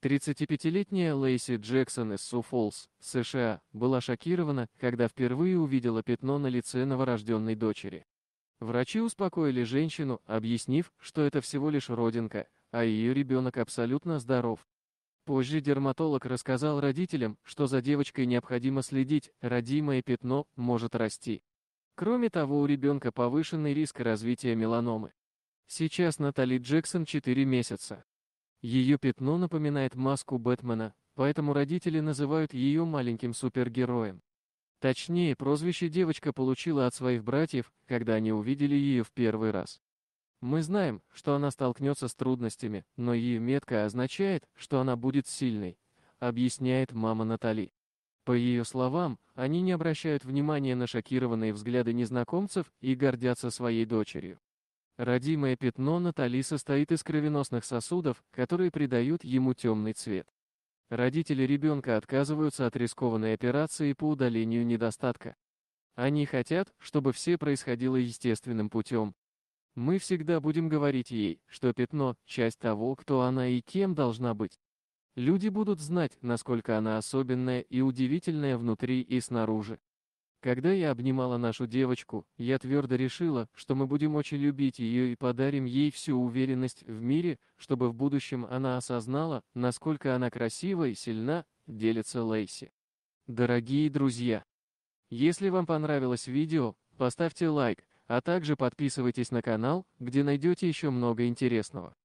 35-летняя Лейси Джексон из Суфолс, США, была шокирована, когда впервые увидела пятно на лице новорожденной дочери. Врачи успокоили женщину, объяснив, что это всего лишь родинка, а ее ребенок абсолютно здоров. Позже дерматолог рассказал родителям, что за девочкой необходимо следить, родимое пятно может расти. Кроме того, у ребенка повышенный риск развития меланомы. Сейчас Натали Джексон 4 месяца. Ее пятно напоминает маску Бэтмена, поэтому родители называют ее маленьким супергероем. Точнее, прозвище девочка получила от своих братьев, когда они увидели ее в первый раз. Мы знаем, что она столкнется с трудностями, но ее метка означает, что она будет сильной, объясняет мама Натали. По ее словам, они не обращают внимания на шокированные взгляды незнакомцев и гордятся своей дочерью. Родимое пятно Натали состоит из кровеносных сосудов, которые придают ему темный цвет. Родители ребенка отказываются от рискованной операции по удалению недостатка. Они хотят, чтобы все происходило естественным путем. Мы всегда будем говорить ей, что пятно – часть того, кто она и кем должна быть. Люди будут знать, насколько она особенная и удивительная внутри и снаружи. Когда я обнимала нашу девочку, я твердо решила, что мы будем очень любить ее и подарим ей всю уверенность в мире, чтобы в будущем она осознала, насколько она красива и сильна, делится Лейси. Дорогие друзья! Если вам понравилось видео, поставьте лайк, а также подписывайтесь на канал, где найдете еще много интересного.